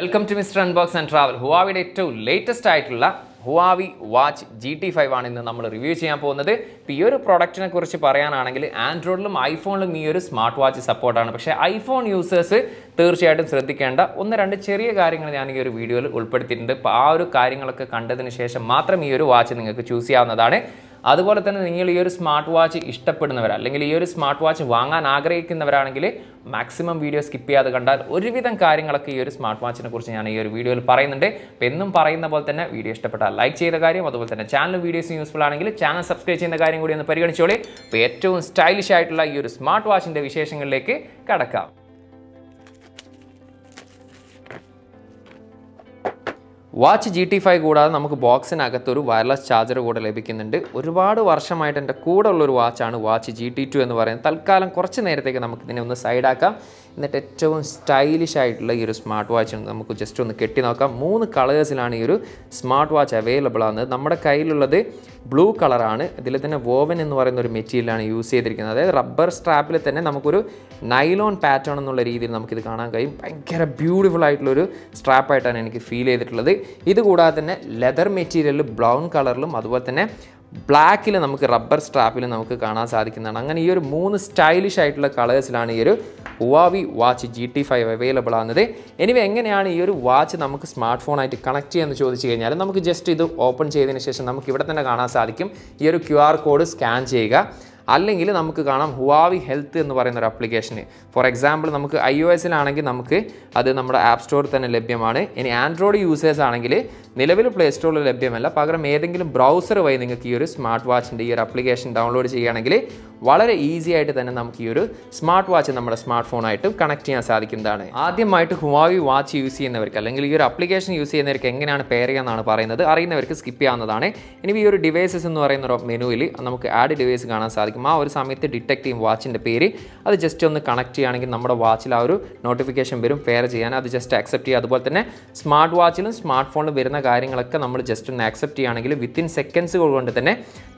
welcome to mister unbox and travel ഹുവാവിയുടെ ഏറ്റവും latest ആയിട്ടുള്ള Huawei watch G T five ആണ് ഇന്ന് നമ്മൾ റിവ്യൂ ചെയ്യാൻ പോകുന്നത് ഇപ്പോൾ ഈ ഒരു പ്രോഡക്റ്റിനെ കുറിച്ച് പറയാനാണെങ്കിൽ ആൻഡ്രോയിഡിലും ഐഫോണിലും ഈ ഒരു സ്മാർട്ട് വാച്ച് സപ്പോർട്ടാണ് പക്ഷേ ഐഫോൺ യൂസേഴ്സ് തീർച്ചയായിട്ടും ശ്രദ്ധിക്കേണ്ട ഒന്ന് രണ്ട് ചെറിയ കാര്യങ്ങൾ ഞാൻ ഈ ഒരു വീഡിയോയിൽ ഉൾപ്പെടുത്തിയിട്ടുണ്ട് അപ്പോൾ ആ ഒരു കാര്യങ്ങളൊക്കെ കണ്ടതിന് ശേഷം മാത്രം ഈ ഒരു വാച്ച് നിങ്ങൾക്ക് ചൂസ് ചെയ്യാവുന്നതാണ് അതുപോലെ തന്നെ നിങ്ങൾ ഈ ഒരു സ്മാർട്ട് വാച്ച് ഇഷ്ടപ്പെടുന്നവർ അല്ലെങ്കിൽ ഈ ഒരു സ്മാർട്ട് വാച്ച് വാങ്ങാൻ ആഗ്രഹിക്കുന്നവരാണെങ്കിൽ മാക്സിമം വീഡിയോ സ്കിപ്പ് ചെയ്യാതെ കണ്ടാൽ ഒരുവിധം കാര്യങ്ങളൊക്കെ ഈ ഒരു സ്മാർട്ട് വാച്ചിനെ കുറിച്ച് ഞാൻ ഈ ഒരു വീഡിയോയിൽ പറയുന്നുണ്ട് അപ്പോൾ എന്നും പറയുന്ന പോലെ തന്നെ വീഡിയോ ഇഷ്ടപ്പെട്ടാൽ ലൈക്ക് ചെയ്ത കാര്യം അതുപോലെ തന്നെ ചാനൽ വീഡിയോസ് യൂസ്ഫുൾ ആണെങ്കിൽ ചാനൽ സബ്സ്ക്രൈബ് ചെയ്യുന്ന കാര്യം കൂടി ഒന്ന് പരിഗണിച്ചോളി അപ്പോൾ ഏറ്റവും സ്റ്റൈലിഷ് ആയിട്ടുള്ള ഈ ഒരു സ്മാർട്ട് വാച്ചിൻ്റെ വിശേഷങ്ങളിലേക്ക് കടക്കാം വാച്ച് ജി ടി ഫൈവ് കൂടാതെ നമുക്ക് ബോക്സിനകത്ത് ഒരു വയർലെസ് ചാർജർ കൂടെ ലഭിക്കുന്നുണ്ട് ഒരുപാട് വർഷമായിട്ട് എൻ്റെ കൂടെ ഉള്ളൊരു വാച്ചാണ് വാച്ച് ജി ടി ടു എന്ന് പറയുന്നത് തൽക്കാലം കുറച്ച് നേരത്തേക്ക് നമുക്ക് ഇതിനെ ഒന്ന് സൈഡാക്കാം എന്നിട്ട് ഏറ്റവും സ്റ്റൈലിഷ് ആയിട്ടുള്ള ഈ ഒരു സ്മാർട്ട് വാച്ച് നമുക്ക് ജസ്റ്റ് ഒന്ന് കെട്ടി നോക്കാം മൂന്ന് കളേഴ്സിലാണ് ഈ ഒരു സ്മാർട്ട് വാച്ച് അവൈലബിൾ ആണ് നമ്മുടെ കയ്യിലുള്ളത് ബ്ലൂ കളറാണ് ഇതിൽ തന്നെ വോവൻ എന്ന് പറയുന്ന ഒരു മെറ്റീരിയലാണ് യൂസ് ചെയ്തിരിക്കുന്നത് അതായത് റബ്ബർ സ്ട്രാപ്പിൽ തന്നെ നമുക്കൊരു നൈലോൺ പാറ്റേൺ എന്നുള്ള രീതിയിൽ നമുക്കിത് കാണാൻ കഴിയും ഭയങ്കര ബ്യൂട്ടിഫുൾ ആയിട്ടുള്ളൊരു സ്ട്രാപ്പായിട്ടാണ് എനിക്ക് ഫീൽ ചെയ്തിട്ടുള്ളത് ഇതുകൂടാതെ തന്നെ ലെതർ മെറ്റീരിയലിൽ ബ്രൗൺ കളറിലും അതുപോലെ തന്നെ ബ്ലാക്കിൽ നമുക്ക് റബ്ബർ സ്ട്രാപ്പിൽ നമുക്ക് കാണാൻ സാധിക്കുന്നതാണ് അങ്ങനെ ഈ ഒരു മൂന്ന് സ്റ്റൈലിഷ് ആയിട്ടുള്ള കളേഴ്സിലാണ് ഈ ഒരു Huawei watch G T five available ആകുന്നത് എനിവേ എങ്ങനെയാണ് ഈ ഒരു വാച്ച് നമുക്ക് സ്മാർട്ട് ഫോണായിട്ട് കണക്ട് ചെയ്യുമെന്ന് ചോദിച്ചു കഴിഞ്ഞാൽ നമുക്ക് ജസ്റ്റ് ഇത് ഓപ്പൺ ചെയ്തതിന് ശേഷം നമുക്ക് ഇവിടെ തന്നെ കാണാൻ സാധിക്കും ഈ ഒരു ക്യു കോഡ് സ്കാൻ ചെയ്യുക അല്ലെങ്കിൽ നമുക്ക് കാണാം ഹുവാവി ഹെൽത്ത് എന്ന് പറയുന്ന ഒരു അപ്ലിക്കേഷന് ഫോർ എക്സാമ്പിൾ നമുക്ക് ഐ ഒ എസിലാണെങ്കിൽ നമുക്ക് അത് നമ്മുടെ ആപ്പ് സ്റ്റോറിൽ തന്നെ ലഭ്യമാണ് ഇനി ആൻഡ്രോയിഡ് യൂസേഴ്സ് ആണെങ്കിൽ നിലവിൽ പ്ലേ സ്റ്റോറിൽ ലഭ്യമല്ല പകരം ഏതെങ്കിലും ബ്രൗസർ വഴി നിങ്ങൾക്ക് ഈ ഒരു സ്മാർട്ട് വാച്ചിൻ്റെ ഈ ഒരു ആപ്ലിക്കേഷൻ ഡൗൺലോഡ് ചെയ്യുകയാണെങ്കിൽ വളരെ ഈസി ആയിട്ട് തന്നെ നമുക്ക് ഈ ഒരു സ്മാർട്ട് വാച്ച് നമ്മുടെ സ്മാർട്ട് ഫോണായിട്ട് കണക്ട് ചെയ്യാൻ സാധിക്കുന്നതാണ് ആദ്യമായിട്ട് ഹുവാവി വാച്ച് യൂസ് ചെയ്യുന്നവർക്ക് അല്ലെങ്കിൽ ഈ ഒരു ആപ്ലിക്കേഷൻ യൂസ് ചെയ്യുന്നവർക്ക് എങ്ങനെയാണ് പെയർ എന്നാണ് പറയുന്നത് അറിയുന്നവർക്ക് സ്കിപ്പ് ചെയ്യാവുന്നതാണ് ഇനി ഈ ഒരു ഡിവൈസസ് എന്ന് പറയുന്ന ഒരു മെനുവിൽ നമുക്ക് ആഡ് ഡിവൈസ് കാണാൻ സാധിക്കും നടക്കും ആ ഒരു സമയത്ത് ഡിറ്റക്ട് ചെയ്യും വാച്ചിൻ്റെ പേര് അത് ജസ്റ്റ് ഒന്ന് കണക്ട് ചെയ്യുകയാണെങ്കിൽ നമ്മുടെ വാച്ചിൽ ആ ഒരു നോട്ടിഫിക്കേഷൻ വരും ഫെയർ ചെയ്യാൻ അത് ജസ്റ്റ് അക്സെപ്റ്റ് ചെയ്യുക അതുപോലെ തന്നെ സ്മാർട്ട് വാച്ചിലും സ്മാർട്ട് ഫോണിലും വരുന്ന കാര്യങ്ങളൊക്കെ നമ്മൾ ജസ്റ്റ് ഒന്ന് ആക്സെപ്റ്റ് ചെയ്യുകയാണെങ്കിൽ വിത്തിൻ സെക്കൻഡ്സ് കൊണ്ട് തന്നെ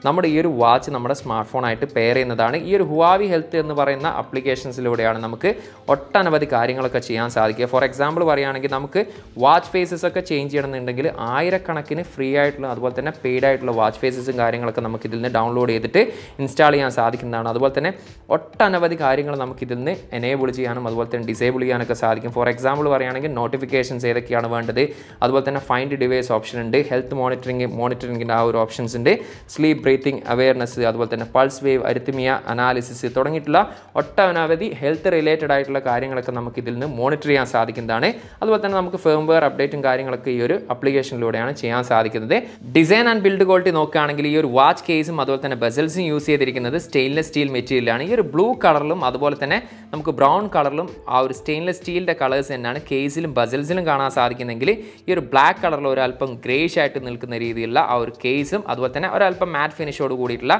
നമ്മുടെ ഈ ഒരു വാച്ച് നമ്മുടെ സ്മാർട്ട് ഫോണായിട്ട് പെയർ ചെയ്യുന്നതാണ് ഈ ഒരു ഹുവാവി ഹെൽത്ത് എന്ന് പറയുന്ന അപ്ലിക്കേഷൻസിലൂടെയാണ് നമുക്ക് ഒട്ടനവധി കാര്യങ്ങളൊക്കെ ചെയ്യാൻ സാധിക്കുക ഫോർ എക്സാമ്പിൾ പറയുകയാണെങ്കിൽ നമുക്ക് വാച്ച് ഫേസസ് ഒക്കെ ചേഞ്ച് ചെയ്യണമെന്നുണ്ടെങ്കിൽ ആയിരക്കണക്കിന് ഫ്രീ ആയിട്ടുള്ള അതുപോലെ തന്നെ പെയ്ഡായിട്ടുള്ള ആയിട്ടുള്ള വാച്ച് ഫേസസും കാര്യങ്ങളൊക്കെ നമുക്ക് ഇതിൽ നിന്ന് ഡൗൺലോഡ് ചെയ്തിട്ട് ഇൻസ്റ്റാൾ ചെയ്യാൻ ചെയ്യാൻ സാധിക്കുന്നതാണ് അതുപോലെ തന്നെ ഒട്ടനവധി കാര്യങ്ങൾ നമുക്ക് ഇതിൽ നിന്ന് എനേബിൾ ചെയ്യാനും അതുപോലെ തന്നെ ഡിസേബിൾ ചെയ്യാനൊക്കെ സാധിക്കും ഫോർ എക്സാമ്പിൾ പറയുകയാണെങ്കിൽ നോട്ടിഫിക്കേഷൻസ് ഏതൊക്കെയാണ് വേണ്ടത് അതുപോലെ തന്നെ ഫൈൻഡ് ഡിവൈസ് ഓപ്ഷൻ ഉണ്ട് ഹെൽത്ത് മോണിറ്ററിംഗ് മോണിറ്ററിംഗിൻ്റെ ആ ഒരു ഓപ്ഷൻസ് ഉണ്ട് സ്ലീപ്പ് ബ്രീത്തിങ് അവയർനെസ് അതുപോലെ തന്നെ പൾസ് വേവ് അരിത്തിമിയ അനാലിസിസ് തുടങ്ങിയിട്ടുള്ള ഒട്ടനവധി ഹെൽത്ത് റിലേറ്റഡ് ആയിട്ടുള്ള കാര്യങ്ങളൊക്കെ നമുക്ക് ഇതിൽ നിന്ന് മോണിറ്റർ ചെയ്യാൻ സാധിക്കുന്നതാണ് അതുപോലെ തന്നെ നമുക്ക് ഫേംവെയർ അപ്ഡേറ്റും കാര്യങ്ങളൊക്കെ ഈ ഒരു അപ്ലിക്കേഷനിലൂടെയാണ് ചെയ്യാൻ സാധിക്കുന്നത് ഡിസൈൻ ആൻഡ് ബിൽഡ് ക്വാളിറ്റി നോക്കുകയാണെങ്കിൽ ഈ ഒരു വാച്ച് കേസും അതുപോലെ തന്നെ ബസൽസും യൂസ് ചെയ്തിരിക്കുന്നത് വരുന്നത് സ്റ്റെയിൻലെസ് സ്റ്റീൽ മെറ്റീരിയലാണ് ഈ ഒരു ബ്ലൂ കളറിലും അതുപോലെ തന്നെ നമുക്ക് ബ്രൗൺ കളറിലും ആ ഒരു സ്റ്റെയിൻലെസ് സ്റ്റീലിൻ്റെ കളേഴ്സ് തന്നെയാണ് കേസിലും ബസൽസിലും കാണാൻ സാധിക്കുന്നെങ്കിൽ ഈ ഒരു ബ്ലാക്ക് കളറിൽ ഒരല്പം ഗ്രേഷ് ആയിട്ട് നിൽക്കുന്ന രീതിയിലുള്ള ആ ഒരു കേസും അതുപോലെ തന്നെ ഒരല്പം മാറ്റ് ഫിനിഷോട് കൂടിയിട്ടുള്ള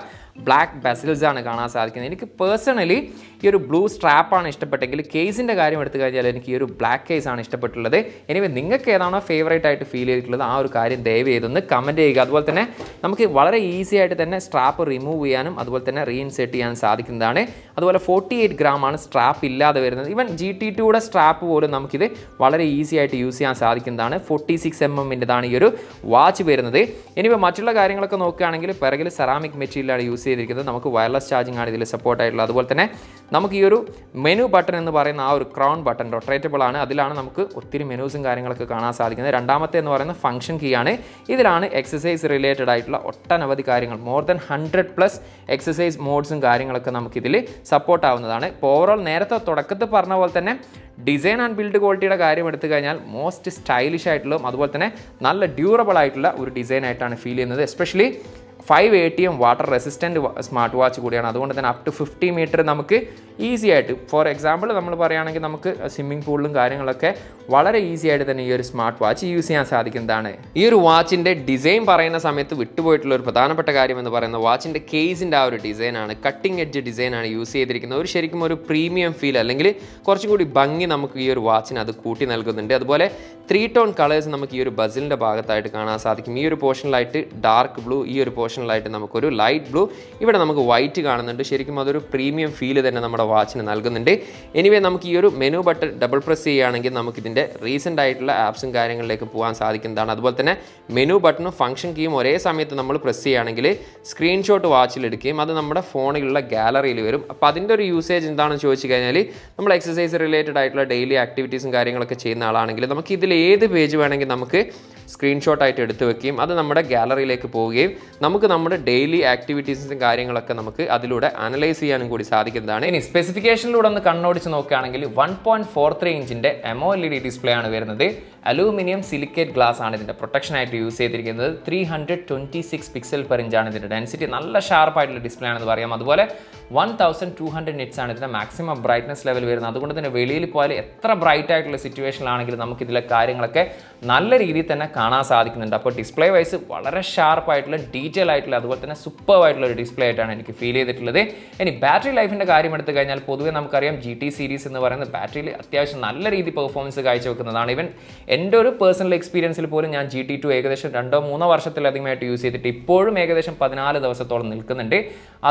ബ്ലാക്ക് ബസൽസാണ് കാണാൻ സാധിക്കുന്നത് എനിക്ക് പേഴ്സണലി ഈ ഒരു ബ്ലൂ സ്ട്രാപ്പാണ് ഇഷ്ടപ്പെട്ടെങ്കിൽ കേസിൻ്റെ കാര്യം എടുത്തു കഴിഞ്ഞാൽ എനിക്ക് ഈ ഒരു ബ്ലാക്ക് കേസാണ് ഇഷ്ടപ്പെട്ടുള്ളത് എനിവേ നിങ്ങൾക്ക് ഏതാണോ ഫേവറേറ്റ് ആയിട്ട് ഫീൽ ചെയ്തിട്ടുള്ളത് ആ ഒരു കാര്യം ദയവ് ചെയ്തൊന്ന് കമൻറ്റ് ചെയ്യുക അതുപോലെ തന്നെ നമുക്ക് വളരെ ഈസി ആയിട്ട് തന്നെ സ്ട്രാപ്പ് റിമൂവ് ചെയ്യാനും അതുപോലെ തന്നെ റീഇൻസേർട്ട് ചെയ്യാൻ സാധിക്കുന്നതാണ് അതുപോലെ ഫോർട്ടി എയ്റ്റ് ഗ്രാമാണ് സ്ട്രാപ്പ് ഇല്ലാതെ വരുന്നത് ഈവൻ ജി ടി ടിയുടെ സ്ട്രാപ്പ് പോലും നമുക്കിത് വളരെ ഈസി ആയിട്ട് യൂസ് ചെയ്യാൻ സാധിക്കുന്നതാണ് ഫോർട്ടി സിക്സ് എം എമ്മിൻ്റെതാണ് ഈ ഒരു വാച്ച് വരുന്നത് ഇനിയിപ്പോൾ മറ്റുള്ള കാര്യങ്ങളൊക്കെ നോക്കുകയാണെങ്കിൽ പിറകിൽ സെറാമിക് മെറ്റീരിയലാണ് യൂസ് ചെയ്തിരിക്കുന്നത് നമുക്ക് വയർലെസ് ചാർജിംഗ് ആണ് ഇതിൽ സപ്പോർട്ടായിട്ടുള്ളത് അതുപോലെ തന്നെ നമുക്ക് ഈ ഒരു മെനു ബട്ടൺ എന്ന് പറയുന്ന ആ ഒരു ക്രൗൺ ബട്ടൺ റൊട്ടേറ്റബിൾ ആണ് അതിലാണ് നമുക്ക് ഒത്തിരി മെനൂസും കാര്യങ്ങളൊക്കെ കാണാൻ സാധിക്കുന്നത് രണ്ടാമത്തെ എന്ന് പറയുന്നത് ഫംഗ്ഷൻ കീ ആണ് ഇതിലാണ് എക്സസൈസ് റിലേറ്റഡ് ആയിട്ടുള്ള ഒട്ടനവധി കാര്യങ്ങൾ more than hundred plus exercise place മോഡ്സും കാര്യങ്ങളൊക്കെ നമുക്കിതിൽ സപ്പോർട്ട് ആവുന്നതാണ് ഇപ്പോൾ ഓവറോൾ നേരത്തെ തുടക്കത്തിൽ പറഞ്ഞ പോലെ തന്നെ ഡിസൈൻ ആൻഡ് ബിൽഡ് ക്വാളിറ്റിയുടെ കാര്യം എടുത്തു കഴിഞ്ഞാൽ മോസ്റ്റ് സ്റ്റൈലിഷ് ആയിട്ടുള്ളതും അതുപോലെ തന്നെ നല്ല ഡ്യൂറബിൾ ആയിട്ടുള്ള ഒരു ഡിസൈൻ ആയിട്ടാണ് ഫീൽ ചെയ്യുന്നത് especially five A T M water resistant smart watch കൂടിയാണ് അതുകൊണ്ട് തന്നെ അപ് ടു ഫിഫ്റ്റി മീറ്റർ നമുക്ക് ഈസി ആയിട്ട് ഫോർ എക്സാമ്പിൾ നമ്മൾ പറയുകയാണെങ്കിൽ നമുക്ക് സ്വിമ്മിംഗ് പൂളിലും കാര്യങ്ങളൊക്കെ വളരെ ഈസി ആയിട്ട് തന്നെ ഈ ഒരു സ്മാർട്ട് വാച്ച് യൂസ് ചെയ്യാൻ സാധിക്കുന്നതാണ് ഈ ഒരു വാച്ചിൻ്റെ ഡിസൈൻ പറയുന്ന സമയത്ത് വിട്ടുപോയിട്ടുള്ള ഒരു പ്രധാനപ്പെട്ട കാര്യം എന്ന് പറയുന്നത് വാച്ചിൻ്റെ കേസിൻ്റെ ആ ഒരു ഡിസൈനാണ് കട്ടിംഗ് എഡ്ജ് ഡിസൈനാണ് യൂസ് ചെയ്തിരിക്കുന്നത് ഒരു ശരിക്കും ഒരു പ്രീമിയം ഫീൽ അല്ലെങ്കിൽ കുറച്ചും കൂടി ഭംഗി നമുക്ക് ഈ ഒരു വാച്ചിന് അത് കൂട്ടി നൽകുന്നുണ്ട് അതുപോലെ ത്രീ ടോൺ കളേഴ്സ് നമുക്ക് ഈ ഒരു ബസിലിൻ്റെ ഭാഗത്തായിട്ട് കാണാൻ സാധിക്കും ഈ ഒരു പോർഷനിലായിട്ട് ഡാർക്ക് ബ്ലൂ ഈ ഒരു പോർഷൻ ആയിട്ട് നമുക്കൊരു ലൈറ്റ് ബ്ലൂ ഇവിടെ നമുക്ക് വൈറ്റ് കാണുന്നുണ്ട് ശരിക്കും അതൊരു പ്രീമിയം ഫീൽ തന്നെ നമ്മുടെ വാച്ചിന് നൽകുന്നുണ്ട് എനിവേ നമുക്ക് ഈ ഒരു മെനു ബട്ടൺ ഡബിൾ പ്രസ് ചെയ്യുകയാണെങ്കിൽ നമുക്കിതിൻ്റെ റീസെൻ്റ് ആയിട്ടുള്ള ആപ്സും കാര്യങ്ങളിലേക്ക് പോകാൻ സാധിക്കുന്നതാണ് അതുപോലെ തന്നെ മെനു ബട്ടണും ഫംഗ്ഷൻ കീയും ഒരേ സമയത്ത് നമ്മൾ പ്രസ് ചെയ്യുകയാണെങ്കിൽ സ്ക്രീൻഷോട്ട് വാച്ചിലെടുക്കുകയും അത് നമ്മുടെ ഫോണിലുള്ള ഗാലറിയിൽ വരും അപ്പോൾ അതിൻ്റെ ഒരു യൂസേജ് എന്താണെന്ന് ചോദിച്ചു കഴിഞ്ഞാൽ നമ്മൾ എക്സസൈസ് റിലേറ്റഡ് ആയിട്ടുള്ള ഡെയിലി ആക്ടിവിറ്റീസും കാര്യങ്ങളൊക്കെ ചെയ്യുന്ന ആളാണെങ്കിൽ നമുക്ക് ഇതിൽ ഏത് പേജ് വേണമെങ്കിൽ നമുക്ക് സ്ക്രീൻഷോട്ടായിട്ട് എടുത്തു വെക്കുകയും അത് നമ്മുടെ ഗാലറിയിലേക്ക് പോവുകയും നമുക്ക് നമ്മുടെ ഡെയിലി ആക്ടിവിറ്റീസും കാര്യങ്ങളൊക്കെ നമുക്ക് അതിലൂടെ അനലൈസ് ചെയ്യാനും കൂടി സാധിക്കുന്നതാണ് ഇനി സ്പെസിഫിക്കേഷനിലൂടെ ഒന്ന് കണ്ണോടിച്ച് നോക്കുകയാണെങ്കിൽ വൺ പോയിന്റ് ഫോർ ത്രീ ഇഞ്ചിൻ്റെ AMOLED e display ആണ് വരുന്നത് അലൂമിനിയം സിലിക്കേറ്റ് ഗ്ലാസ് ആണ് ഇതിൻ്റെ പ്രൊട്ടക്ഷനായിട്ട് യൂസ് ചെയ്തിരിക്കുന്നത് three hundred twenty six pixel per ഇഞ്ചാണ് ഇതിൻ്റെ ഡെൻസിറ്റി നല്ല ഷാർപ്പായിട്ടുള്ള ഡിസ്പ്ലേ ആണെന്ന് പറയാം അതുപോലെ one thousand two hundred nits ആണ് ഇതിൻ്റെ മാക്സിമം ബ്രൈറ്റ്നസ് ലെവൽ വരുന്നത് അതുകൊണ്ട് തന്നെ വെളിയിൽ പോയാൽ എത്ര ബ്രൈറ്റ് ആയിട്ടുള്ള സിറ്റുവേഷനിലാണെങ്കിലും നമുക്കിതിലെ കാര്യങ്ങളൊക്കെ നല്ല രീതിയിൽ തന്നെ കാണാൻ സാധിക്കുന്നുണ്ട് അപ്പോൾ ഡിസ്പ്ലേ വൈസ് വളരെ ഷാർപ്പായിട്ടുള്ള ഡീറ്റെയിൽ ആയിട്ടുള്ള അതുപോലെ തന്നെ സൂപ്പർ ആയിട്ടുള്ള ഒരു ഡിസ്പ്ലേ ആയിട്ടാണ് എനിക്ക് ഫീൽ ചെയ്തിട്ടുള്ളത് ഇനി ബാറ്ററി ലൈഫിൻ്റെ കാര്യം എടുത്തു കഴിഞ്ഞാൽ പൊതുവെ നമുക്കറിയാം ജി ടി സീരീസ് എന്ന് പറയുന്നത് ബാറ്ററിയിൽ അത്യാവശ്യം നല്ല രീതി പെർഫോമൻസ് കാഴ്ചവെക്കുന്നതാണ് ഇവൻ എൻ്റെ ഒരു പേഴ്സണൽ എക്സ്പീരിയൻസിൽ പോലും ഞാൻ ജി ടി ടു ഏകദേശം രണ്ടോ മൂന്നോ വർഷത്തിലധികമായിട്ട് യൂസ് ചെയ്തിട്ട് ഇപ്പോഴും ഏകദേശം പതിനാല് ദിവസത്തോളം നിൽക്കുന്നുണ്ട്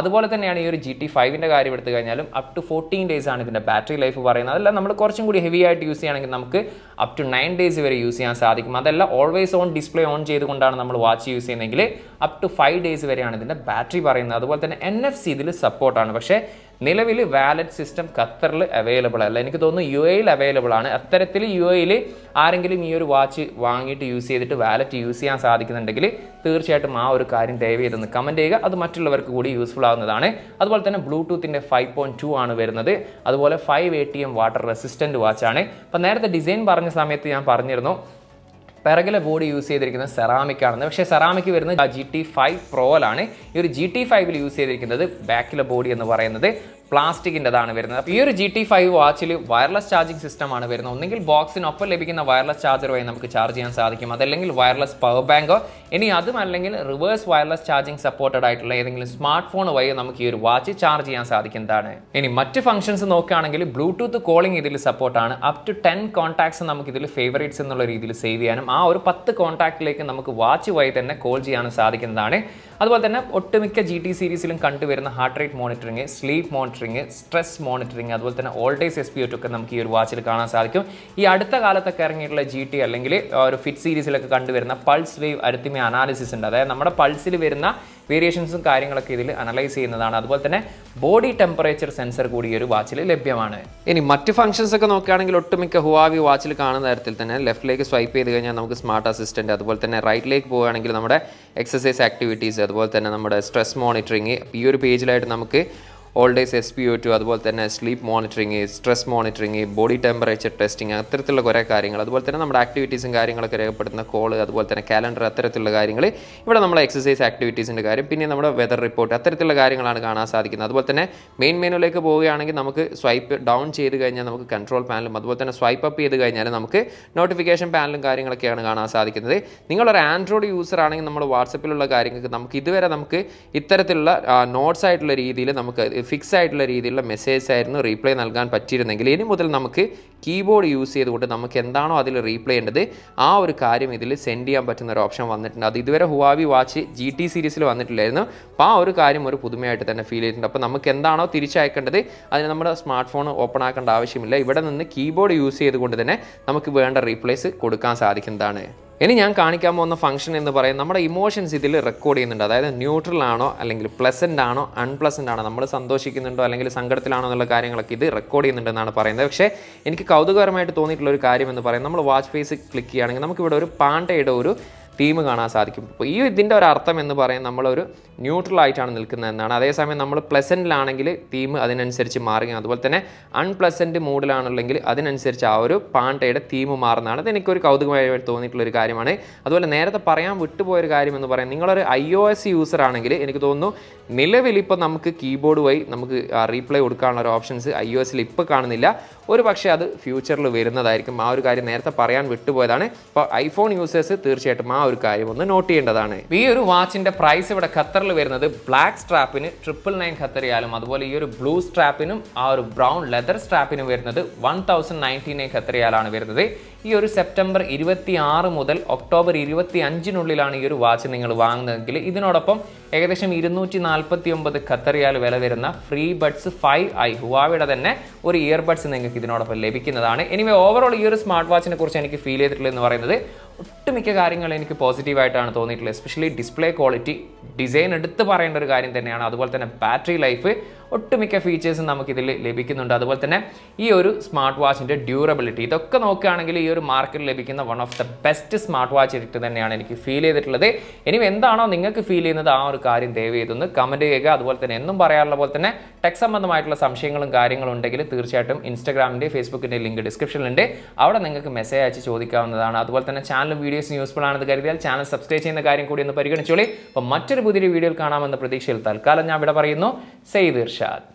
അതുപോലെ തന്നെയാണ് ഈ ഒരു ജി ടി ഫൈവിൻ്റെ കാര്യം എടുത്തു കഴിഞ്ഞാലും അപ് ടു ഫോർട്ടീൻ ഡേയ്സ് ആണ് ഇതിൻ്റെ ബാറ്ററി ലൈഫ് പറയുന്നത് അതല്ല നമ്മൾ കുറച്ചും കൂടി ഹെവി ആയിട്ട് യൂസ് ചെയ്യുകയാണെങ്കിൽ നമുക്ക് അപ് ടു നയൻ ഡേയ്സ് വരെ യൂസ് ചെയ്യാൻ സാധിക്കും അതല്ല all always on display on ചെയ്തുകൊണ്ടാണ് നമ്മൾ വാച്ച് യൂസ് ചെയ്യുന്നതെങ്കിൽ അപ് ടു ഫൈവ് ഡേയ്സ് വരെയാണ് ഇതിൻ്റെ ബാറ്ററി പറയുന്നത് അതുപോലെ തന്നെ എൻ എഫ് സി ഇതിൽ സപ്പോർട്ടാണ് പക്ഷേ നിലവിൽ വാലറ്റ് സിസ്റ്റം ഖത്തറിൽ അവൈലബിൾ അല്ല എനിക്ക് തോന്നുന്നു യു എയിൽ അവൈലബിൾ ആണ് അത്തരത്തിൽ യു എയിൽ ആരെങ്കിലും ഈ ഒരു വാച്ച് വാങ്ങിയിട്ട് യൂസ് ചെയ്തിട്ട് വാലറ്റ് യൂസ് ചെയ്യാൻ സാധിക്കുന്നുണ്ടെങ്കിൽ തീർച്ചയായിട്ടും ആ ഒരു കാര്യം ദയവ് ചെയ്തെന്ന് കമൻറ്റ് ചെയ്യുക അത് മറ്റുള്ളവർക്ക് കൂടി യൂസ്ഫുൾ ആവുന്നതാണ് അതുപോലെ തന്നെ ബ്ലൂടൂത്തിൻ്റെ ഫൈവ് പോയിൻറ്റ് ടു ആണ് വരുന്നത് അതുപോലെ five A T M water resistant വാച്ചാണ് അപ്പോൾ നേരത്തെ ഡിസൈൻ പറഞ്ഞ സമയത്ത് ഞാൻ പറഞ്ഞിരുന്നു പിറകിലെ ബോഡി യൂസ് ചെയ്തിരിക്കുന്നത് സെറാമിക് ആണെന്ന് പക്ഷേ സെറാമിക് വരുന്നത് ജി ടി ഫൈവ് പ്രോയിലാണ് ഈ ഒരു ജി ടി ഫൈവിൽ യൂസ് ചെയ്തിരിക്കുന്നത് ബാക്കിലെ ബോഡി എന്ന് പറയുന്നത് പ്ലാസ്റ്റിക്കിൻ്റെതാണ് വരുന്നത് ഈ ഒരു ജി ടി ഫൈവ് വാച്ചിൽ വയർലെസ് ചാർജിംഗ് സിസ്റ്റമാണ് വരുന്നത് ഒന്നെങ്കിൽ ബോക്സിനൊപ്പം ലഭിക്കുന്ന വയർലെസ് ചാർജർ വഴി നമുക്ക് ചാർജ് ചെയ്യാൻ സാധിക്കും അതല്ലെങ്കിൽ വയർലെസ് പവർ ബാങ്കോ ഇനി അതും അല്ലെങ്കിൽ റിവേഴ്സ് വയർലെസ് ചാർജിംഗ് സപ്പോർട്ടഡ് ആയിട്ടുള്ള ഏതെങ്കിലും സ്മാർട്ട് ഫോൺ വഴി നമുക്ക് ഈ ഒരു വാച്ച് ചാർജ് ചെയ്യാൻ സാധിക്കുന്നതാണ് ഇനി മറ്റ് ഫംഗ്ഷൻസ് നോക്കുകയാണെങ്കിൽ ബ്ലൂടൂത്ത് കോളിംഗ് ഇതിൽ സപ്പോർട്ടാണ് അപ് ടു ടെൻ കോൺടാക്ട്സ് നമുക്ക് ഇതിൽ ഫേവറേറ്റ്സ് എന്നുള്ള രീതിയിൽ സേവ് ചെയ്യാനും ആ ഒരു പത്ത് കോൺടാക്റ്റിലേക്ക് നമുക്ക് വാച്ച് വഴി തന്നെ കോൾ ചെയ്യാനും സാധിക്കുന്നതാണ് അതുപോലെ തന്നെ ഒട്ടുമിക്ക ജി ടി സീരീസിലും കണ്ടുവരുന്ന heart rate monitoring sleep monitoring stress monitoring അതുപോലെ തന്നെ ഓൾഡേജ് എസ് പി ഒക്കെ നമുക്ക് ഈ ഒരു വാച്ചിൽ കാണാൻ സാധിക്കും ഈ അടുത്ത കാലത്തൊക്കെ ഇറങ്ങിയിട്ടുള്ള ജി ടി അല്ലെങ്കിൽ ഒരു ഫിറ്റ് സീരീസിലൊക്കെ കണ്ടുവരുന്ന പൾസ് വേവ് അരുത്തിമ അനാലിസിസ് ഉണ്ട് അതായത് നമ്മുടെ പൾസിൽ വരുന്ന വേരിയേഷൻസും കാര്യങ്ങളൊക്കെ ഇതിൽ അനലൈസ് ചെയ്യുന്നതാണ് അതുപോലെ തന്നെ ബോഡി ടെമ്പറേച്ചർ സെൻസർ കൂടി ഒരു വാച്ചിൽ ലഭ്യമാണ് ഇനി മറ്റ് ഫംഗ്ഷൻസ് ഒക്കെ നോക്കുകയാണെങ്കിൽ ഒട്ടുമിക്ക ഹുവാവി വാച്ചിൽ കാണുന്ന തരത്തിൽ തന്നെ ലെഫ്റ്റിലേക്ക് സ്വൈപ്പ് ചെയ്ത് കഴിഞ്ഞാൽ നമുക്ക് സ്മാർട്ട് അസിസ്റ്റൻറ്റ് അതുപോലെ തന്നെ റൈറ്റിലേക്ക് പോവുകയാണെങ്കിൽ നമ്മുടെ എക്സസൈസ് ആക്ടിവിറ്റീസ് അതുപോലെ തന്നെ നമ്മുടെ സ്ട്രെസ് മോണിറ്ററിങ് ഈ ഒരു പേജിലായിട്ട് നമുക്ക് all day S P O two അതുപോലെ തന്നെ sleep monitoring stress monitoring body temperature testing അത്തരത്തിലുള്ള കുറേ കാര്യങ്ങൾ അതുപോലെ തന്നെ നമ്മുടെ ആക്ടിവിറ്റീസും കാര്യങ്ങളൊക്കെ രേഖപ്പെടുത്തുന്ന കോൾ അതുപോലെ തന്നെ കാലണ്ടർ അത്തരത്തിലുള്ള കാര്യങ്ങൾ ഇവിടെ നമ്മൾ എക്സസൈസ് ആക്ടിവിറ്റീസിൻ്റെ കാര്യം പിന്നെ നമ്മുടെ വെതർ റിപ്പോർട്ട് അത്തരത്തിലുള്ള കാര്യങ്ങളാണ് കാണാൻ സാധിക്കുന്നത് അതുപോലെ തന്നെ മെയിൻ മെനുവിലേക്ക് പോവുകയാണെങ്കിൽ നമുക്ക് സ്വൈപ്പ് ഡൗൺ ചെയ്ത് കഴിഞ്ഞാൽ നമുക്ക് കൺട്രോൾ പാനലും അതുപോലെ തന്നെ സ്വൈപ്പ് അപ്പ് ചെയ്ത് കഴിഞ്ഞാൽ നമുക്ക് നോട്ടിഫിക്കേഷൻ പാനലും കാര്യങ്ങളൊക്കെയാണ് കാണാൻ സാധിക്കുന്നത് നിങ്ങളൊരു ആൻഡ്രോയിഡ് യൂസർ ആണെങ്കിൽ നമ്മൾ വാട്സപ്പിലുള്ള കാര്യങ്ങൾക്ക് നമുക്ക് ഇതുവരെ നമുക്ക് ഇത്തരത്തിലുള്ള നോട്ട്സ് ആയിട്ടുള്ള രീതിയിൽ നമുക്ക് ഫിക്സ് ആയിട്ടുള്ള രീതിയിലുള്ള മെസ്സേജ് ആയിരുന്നു റീപ്ലൈ നൽകാൻ പറ്റിയിരുന്നെങ്കിൽ ഇനി മുതൽ നമുക്ക് കീബോർഡ് യൂസ് ചെയ്തുകൊണ്ട് നമുക്ക് എന്താണോ അതിൽ റീപ്ലൈ ചെയ്യേണ്ടത് ആ ഒരു കാര്യം ഇതിൽ സെൻഡ് ചെയ്യാൻ പറ്റുന്ന ഒരു ഓപ്ഷൻ വന്നിട്ടുണ്ട് അത് ഇതുവരെ ഹുവാവി വാച്ച് ജി ടി സീരീസിൽ വന്നിട്ടില്ലായിരുന്നു അപ്പോൾ ആ ഒരു കാര്യം ഒരു പുതുമയായിട്ട് തന്നെ ഫീൽ ചെയ്തിട്ടുണ്ട് അപ്പോൾ നമുക്ക് എന്താണോ തിരിച്ചയക്കേണ്ടത് അതിന് നമ്മുടെ സ്മാർട്ട് ഫോൺ ഓപ്പൺ ആക്കേണ്ട ആവശ്യമില്ല ഇവിടെ നിന്ന് കീബോർഡ് യൂസ് ചെയ്തുകൊണ്ട് തന്നെ നമുക്ക് വേണ്ട റീപ്ലേസ് കൊടുക്കാൻ സാധിക്കുന്നതാണ് ഇനി ഞാൻ കാണിക്കാൻ പോകുന്ന ഫംഗ്ഷൻ എന്ന് പറയുന്നത് നമ്മുടെ ഇമോഷൻസ് ഇതിൽ റെക്കോർഡ് ചെയ്യുന്നുണ്ട് അതായത് ന്യൂട്രൽ ആണോ അല്ലെങ്കിൽ പ്ലസൻ്റ് ആണോ അൺപ്ലസൻ്റ് ആണോ നമ്മൾ സന്തോഷിക്കുന്നുണ്ടോ അല്ലെങ്കിൽ സങ്കടത്തിലാണോ എന്നുള്ള കാര്യങ്ങളൊക്കെ ഇത് റെക്കോർഡ് ചെയ്യുന്നുണ്ടെന്നാണ് പറയുന്നത് പക്ഷേ എനിക്ക് കൗതുകകരമായിട്ട് തോന്നിയിട്ടുള്ള ഒരു കാര്യം എന്ന് പറയുന്നത് നമ്മൾ വാച്ച് ഫേസ് ക്ലിക്ക് ചെയ്യുകയാണെങ്കിൽ നമുക്കിവിടെ ഒരു പാണ്ടയുടെ ഒരു ടീം കാണാൻ സാധിക്കും അപ്പോൾ ഈ ഇതിൻ്റെ ഒരു അർത്ഥം എന്ന് പറയുന്നത് നമ്മളൊരു ന്യൂട്രൽ ആയിട്ടാണ് നിൽക്കുന്നത് എന്നാണ് അതേസമയം നമ്മൾ പ്ലസൻറ്റിലാണെങ്കിൽ തീം അതിനനുസരിച്ച് മാറുകയും അതുപോലെ തന്നെ അൺപ്ലസൻറ്റ് മൂഡിലാണെന്നുണ്ടെങ്കിൽ അതിനനുസരിച്ച് ആ ഒരു പാണ്ടയുടെ തീം മാറുന്നതാണ് അത് എനിക്കൊരു കൗതുകമായി തോന്നിയിട്ടുള്ളൊരു കാര്യമാണ് അതുപോലെ നേരത്തെ പറയാൻ വിട്ടുപോയൊരു കാര്യം എന്ന് പറയാം നിങ്ങളൊരു ഐ ഒ എസ് യൂസർ ആണെങ്കിൽ എനിക്ക് തോന്നുന്നു നിലവിൽ ഇപ്പോൾ നമുക്ക് കീബോർഡ് വഴി നമുക്ക് റീപ്ലൈ കൊടുക്കാനുള്ള ഒരു ഓപ്ഷൻസ് ഐ ഒ എസിൽ ഇപ്പോൾ കാണുന്നില്ല ഒരു പക്ഷേ അത് ഫ്യൂച്ചറിൽ വരുന്നതായിരിക്കും ആ ഒരു കാര്യം നേരത്തെ പറയാൻ വിട്ടുപോയതാണ് അപ്പോൾ ഐഫോൺ യൂസേഴ്സ് തീർച്ചയായിട്ടും ആ ഒരു കാര്യം ഒന്ന് നോട്ട് ചെയ്യേണ്ടതാണ് ഈ ഒരു വാച്ചിന്റെ പ്രൈസ് ഇവിടെ ഖത്തറിൽ വരുന്നത് ബ്ലാക്ക് സ്ട്രാപ്പിന് ട്രിപ്പിൾ നയൻ ഖത്തറിയാലും അതുപോലെ ഈ ഒരു ബ്ലൂ സ്ട്രാപ്പിനും ആ ഒരു ബ്രൗൺ ലെതർ സ്ട്രാപ്പിനും വരുന്നത് വൺ തൗസൻഡ് നയൻറ്റി നയൻ ഖത്തറിയാലാണ് വരുന്നത് ഈ ഒരു സെപ്റ്റംബർ ഇരുപത്തി ആറ് മുതൽ ഒക്ടോബർ ഇരുപത്തി അഞ്ചിനുള്ളിലാണ് ഈ ഒരു വാച്ച് നിങ്ങൾ വാങ്ങുന്നതെങ്കിൽ ഇതിനോടൊപ്പം ഏകദേശം ഇരുന്നൂറ്റി നാൽപ്പത്തി ഒമ്പത് ഖത്തറിയാൽ വില വരുന്ന ഫ്രീ ബഡ്സ് ഫൈവ് ഐ ഹുവാവിയുടെ തന്നെ ഒരു ഇയർബഡ്സ് നിങ്ങൾക്ക് ഇതിനോടൊപ്പം ലഭിക്കുന്നതാണ് എനിവേ ഓവറോൾ ഈ ഒരു സ്മാർട്ട് വാച്ചിനെ കുറിച്ച് എനിക്ക് ഫീൽ ചെയ്തിട്ടുള്ളത് എന്ന് പറയുന്നത് ഒട്ടുമിക്ക കാര്യങ്ങൾ എനിക്ക് പോസിറ്റീവായിട്ടാണ് തോന്നിയിട്ടുള്ളത് എസ്പെഷ്യലി ഡിസ്പ്ലേ ക്വാളിറ്റി ഡിസൈൻ എടുത്ത് പറയേണ്ട ഒരു കാര്യം തന്നെയാണ് അതുപോലെ തന്നെ ബാറ്ററി ലൈഫ് ഒട്ടുമിക്ക ഫീച്ചേഴ്സും നമുക്കിതിൽ ലഭിക്കുന്നുണ്ട് അതുപോലെ തന്നെ ഈ ഒരു സ്മാർട്ട് വാച്ചിൻ്റെ ഡ്യൂറബിലിറ്റി ഇതൊക്കെ നോക്കുകയാണെങ്കിൽ ഈ ഒരു മാർക്കറ്റിൽ ലഭിക്കുന്ന one of the best smart watch ഇട്ട് തന്നെയാണ് എനിക്ക് ഫീൽ ചെയ്തിട്ടുള്ളത് ഇനി എന്താണോ നിങ്ങൾക്ക് ഫീൽ ചെയ്യുന്നത് ആ ഒരു കാര്യം ദയവ് ചെയ്തൊന്ന് കമൻറ്റ് ചെയ്യുക അതുപോലെ തന്നെ എന്നും പറയാനുള്ള പോലെ തന്നെ ടെക് സംബന്ധമായിട്ടുള്ള സംശയങ്ങളും കാര്യങ്ങളും ഉണ്ടെങ്കിൽ തീർച്ചയായിട്ടും ഇൻസ്റ്റാഗ്രാമിൻ്റെ ഫേസ്ബുക്കിൻ്റെ ലിങ്ക് ഡിസ്ക്രിപ്ഷനിലുണ്ട് അവിടെ നിങ്ങൾക്ക് മെസ്സേജ് അയച്ച് ചോദിക്കാവുന്നതാണ് അതുപോലെ തന്നെ ചാനൽ ചാനലും വീഡിയോസ് യൂസ്ഫുൾ ആണെന്ന് കരുതിയാൽ ചാനൽ സബ്സ്ക്രൈബ് ചെയ്യുന്ന കാര്യം കൂടി ഒന്ന് പരിഗണിച്ചോളി അപ്പോൾ മറ്റൊരു പുതിയൊരു വീഡിയോയിൽ കാണാമെന്ന പ്രതീക്ഷയിൽ തൽക്കാലം ഞാൻ ഇവിടെ പറയുന്നു സെയ്ദ് ഇർഷാദ്